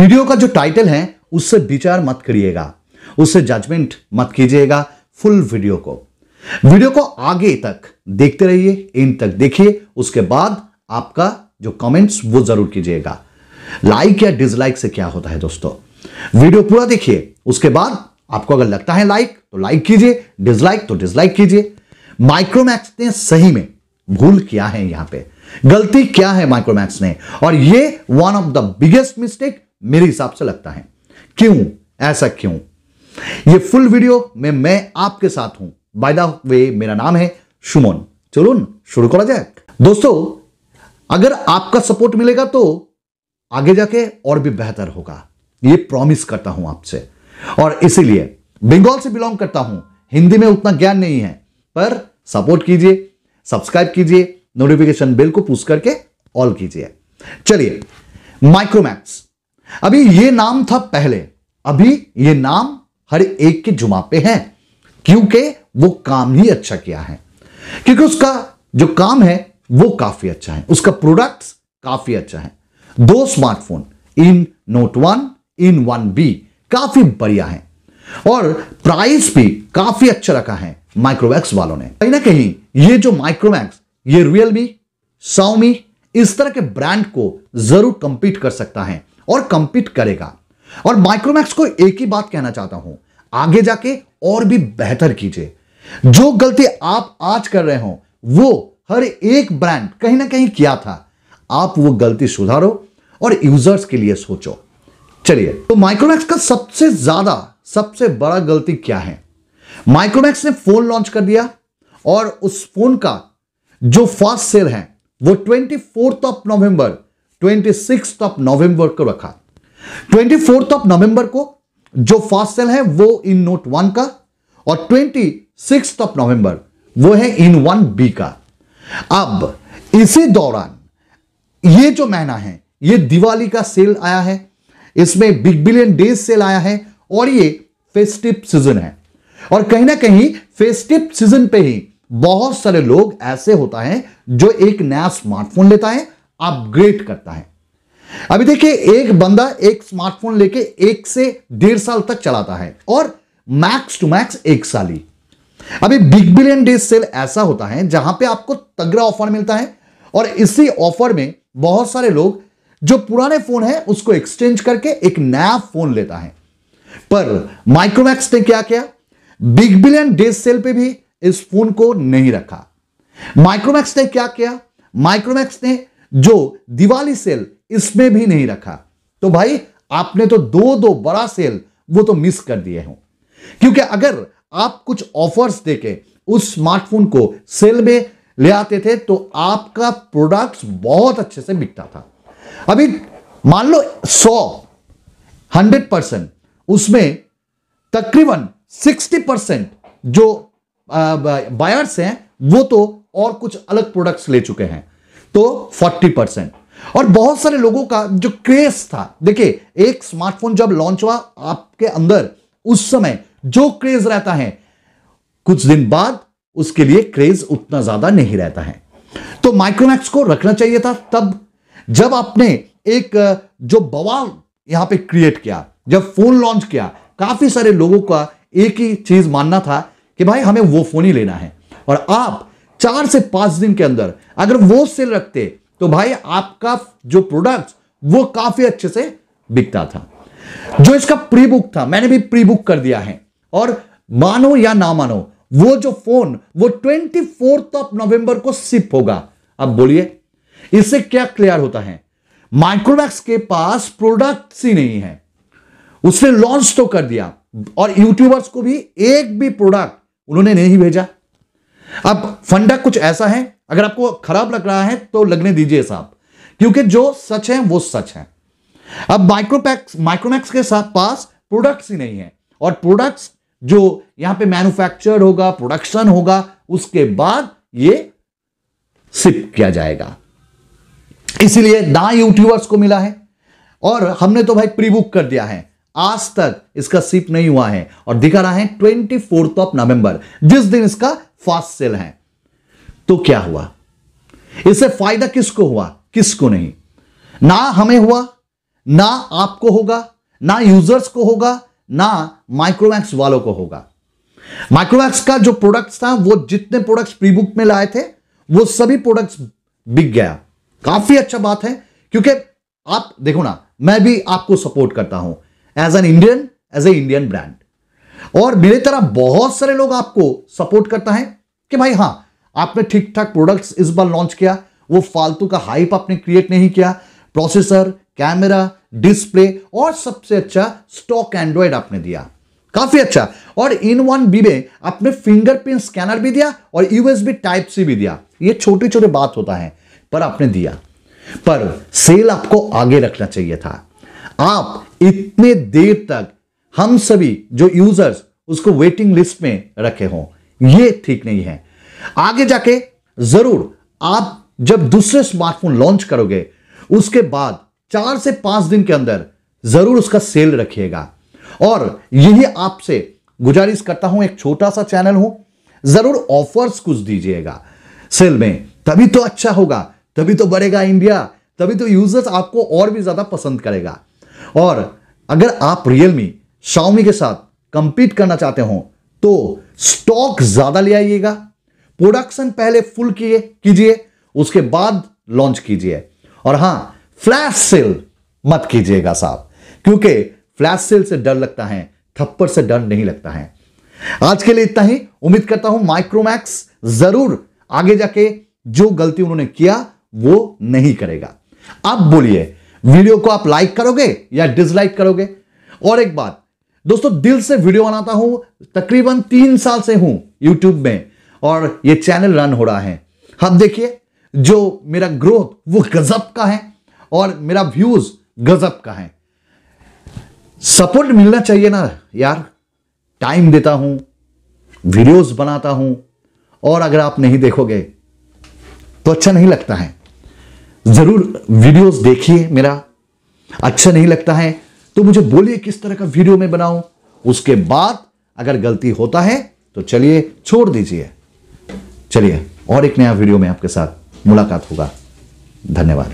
video का जो title है उससे विचार मत करिएगा उससे जजमेंट मत कीजिएगा फुल वीडियो को वीडियो को आगे तक देखते रहिए इन तक देखिए उसके बाद आपका जो कमेंट्स वो जरूर कीजिएगा लाइक या डिसलाइक से क्या होता है दोस्तों वीडियो पूरा देखिए उसके बाद आपको अगर लगता है लाइक तो लाइक कीजिए डिसलाइक तो डिसलाइक कीजिए माइक्रोमैक्स ने सही में भूल क्या है यहां पे गलती क्या है माइक्रोमैक्स ने और ये one of the biggest mistake मेरे हिसाब से लगता है क्यों ऐसा क्यों ये फुल वीडियो में मैं आपके साथ हूं बाय द वे मेरा नाम है सुमन चलो शुरू करा जाए दोस्तों अगर आपका सपोर्ट मिलेगा तो आगे जाके और भी बेहतर होगा ये प्रॉमिस करता हूं आपसे और इसीलिए बंगाल से बिलोंग करता हूं हिंदी में उतना ज्ञान नहीं है पर सपोर्ट कीजिए सब्सक्राइब कीजिए नोटिफिकेशन बेल को पूछ करके ऑल कीजिए चलिए माइक्रोमैक्स अभी ये नाम था पहले अभी ये नाम हर एक के जुमा पे है क्योंकि वो काम ही अच्छा किया है क्योंकि उसका जो काम है वो काफी अच्छा है उसका प्रोडक्ट काफी अच्छा है दो smartphone In Note one In one B काफी बढ़िया है और प्राइस भी काफी अच्छा रखा है माइक्रोवैक्स वालों ने कहीं ना कहीं ये जो माइक्रोमैक्स ये रियलमी साउमी इस तरह के ब्रांड को जरूर कंपीट कर सकता है और कंपीट करेगा और माइक्रोमैक्स को एक ही बात कहना चाहता हूं आगे जाके और भी बेहतर कीजिए जो गलती आप आज कर रहे हो वो हर एक ब्रांड कहीं ना कहीं किया था आप वो गलती सुधारो और यूजर्स के लिए सोचो चलिए तो माइक्रोमैक्स का सबसे ज्यादा सबसे बड़ा गलती क्या है माइक्रोमैक्स ने फोन लॉन्च कर दिया और उस फोन का जो फास्ट सेल है वो twenty fourth of November twenty six of November को रखा ट्वेंटी फोर्थ ऑफ नवंबर को जो फास्ट सेल है वो इन नोट वन का और ट्वेंटी सिक्स ऑफ नवंबर वो है इन वन बी का अब इसी दौरान ये जो महीना है ये दिवाली का सेल आया है इसमें बिग बिलियन डेज सेल आया है और ये फेस्टिव सीजन है और कहीं ना कहीं फेस्टिव सीजन पे ही बहुत सारे लोग ऐसे होता है जो एक नया स्मार्टफोन लेता है अपग्रेड करता है अभी देखिए एक बंदा एक स्मार्टफोन लेके एक से डेढ़ साल तक चलाता है और मैक्स टू मैक्स एक साल ही अभी बिग बिलियन डे सेल ऐसा होता है जहां पे आपको तगड़ा ऑफर मिलता है और इसी ऑफर में बहुत सारे लोग जो पुराने फोन है उसको एक्सचेंज करके एक नया फोन लेता है पर माइक्रोमैक्स ने क्या किया बिग बिलियन डे सेल पे भी इस फोन को नहीं रखा माइक्रोमैक्स ने क्या किया माइक्रोमैक्स ने जो दिवाली सेल इसमें भी नहीं रखा तो भाई आपने तो दो दो बड़ा सेल वो तो मिस कर दिए हो क्योंकि अगर आप कुछ ऑफर्स देके उस स्मार्टफोन को सेल में ले आते थे तो आपका प्रोडक्ट्स बहुत अच्छे से बिकता था अभी मान लो सौ हंड्रेड परसेंट उसमें तकरीबन सिक्सटी परसेंट जो बायर्स हैं वो तो और कुछ अलग प्रोडक्ट्स ले चुके हैं तो 40 परसेंट और बहुत सारे लोगों का जो क्रेज था देखिए एक स्मार्टफोन जब लॉन्च हुआ आपके अंदर उस समय जो क्रेज रहता है कुछ दिन बाद उसके लिए क्रेज उतना ज्यादा नहीं रहता है तो माइक्रोमैक्स को रखना चाहिए था तब जब आपने एक जो बवाल यहां पे क्रिएट किया जब फोन लॉन्च किया काफी सारे लोगों का एक ही चीज मानना था कि भाई हमें वो फोन ही लेना है और आप चार से पांच दिन के अंदर अगर वो सेल रखते तो भाई आपका जो प्रोडक्ट वो काफी अच्छे से बिकता था जो इसका प्री बुक था मैंने भी प्री बुक कर दिया है और मानो या ना मानो वो जो फोन वो ट्वेंटी फोर्थ ऑफ नवंबर को सिप होगा अब बोलिए इससे क्या क्लियर होता है माइक्रोमैक्स के पास प्रोडक्ट्स ही नहीं है उसने लॉन्च तो कर दिया और यूट्यूबर्स को भी एक भी प्रोडक्ट उन्होंने नहीं भेजा अब फंडा कुछ ऐसा है अगर आपको खराब लग रहा है तो लगने दीजिए साहब क्योंकि जो सच है वो सच है अब माइक्रोपैक्स माइक्रोमैक्स के साथ पास प्रोडक्ट्स ही नहीं है और प्रोडक्ट्स जो यहां पे मैन्युफैक्चर्ड होगा प्रोडक्शन होगा उसके बाद ये सिप किया जाएगा इसीलिए ना यूट्यूबर्स को मिला है और हमने तो भाई प्री बुक कर दिया है आज तक इसका सिप नहीं हुआ है और दिखा रहा है ट्वेंटी फोर्थ ऑफ नवंबर जिस दिन इसका फास्ट सेल हैं तो क्या हुआ इससे फायदा किसको हुआ किसको नहीं ना हमें हुआ ना आपको होगा ना यूजर्स को होगा ना माइक्रोमैक्स वालों को होगा माइक्रोमैक्स का जो प्रोडक्ट्स था वो जितने प्रोडक्ट्स प्रीबुक में लाए थे वो सभी प्रोडक्ट्स बिक गया काफी अच्छा बात है क्योंकि आप देखो ना मैं भी आपको सपोर्ट करता हूं as an Indian as a Indian brand और मेरे तरह बहुत सारे लोग आपको सपोर्ट करता है कि भाई हाँ आपने ठीक ठाक प्रोडक्ट्स इस बार लॉन्च किया वो फालतू का हाइप आपने क्रिएट नहीं किया प्रोसेसर कैमरा डिस्प्ले और सबसे अच्छा स्टॉक एंड्रॉयड आपने दिया काफी अच्छा और इन वन बी में आपने फिंगरप्रिंट स्कैनर भी दिया और यूएसबी टाइप सी भी दिया ये छोटे छोटे बात होता है पर आपने दिया पर सेल आपको आगे रखना चाहिए था आप इतने देर तक हम सभी जो यूजर्स उसको वेटिंग लिस्ट में रखे हों ये ठीक नहीं है आगे जाके जरूर आप जब दूसरे स्मार्टफोन लॉन्च करोगे उसके बाद चार से पांच दिन के अंदर जरूर उसका सेल रखिएगा और यही आपसे गुजारिश करता हूं एक छोटा सा चैनल हो जरूर ऑफर्स कुछ दीजिएगा सेल में तभी तो अच्छा होगा तभी तो बढ़ेगा इंडिया तभी तो यूजर्स आपको और भी ज्यादा पसंद करेगा और अगर आप रियलमी शाओमी के साथ कंपीट करना चाहते हो तो स्टॉक ज्यादा ले आइएगा प्रोडक्शन पहले फुल किए कीजिए उसके बाद लॉन्च कीजिए और हां फ्लैश सेल मत कीजिएगा साहब क्योंकि फ्लैश सेल से डर लगता है थप्पड़ से डर नहीं लगता है आज के लिए इतना ही उम्मीद करता हूं माइक्रोमैक्स जरूर आगे जाके जो गलती उन्होंने किया वो नहीं करेगा अब बोलिए वीडियो को आप लाइक करोगे या डिसलाइक करोगे और एक बात दोस्तों दिल से वीडियो बनाता हूं तकरीबन तीन साल से हूं यूट्यूब में और ये चैनल रन हो रहा है हम देखिए जो मेरा ग्रोथ वो गजब का है और मेरा व्यूज गजब का है सपोर्ट मिलना चाहिए ना यार टाइम देता हूं वीडियोस बनाता हूं और अगर आप नहीं देखोगे तो अच्छा नहीं लगता है जरूर वीडियोस देखिए मेरा अच्छा नहीं लगता है तो मुझे बोलिए किस तरह का वीडियो मैं बनाऊं उसके बाद अगर गलती होता है तो चलिए छोड़ दीजिए चलिए और एक नया वीडियो में आपके साथ मुलाकात होगा धन्यवाद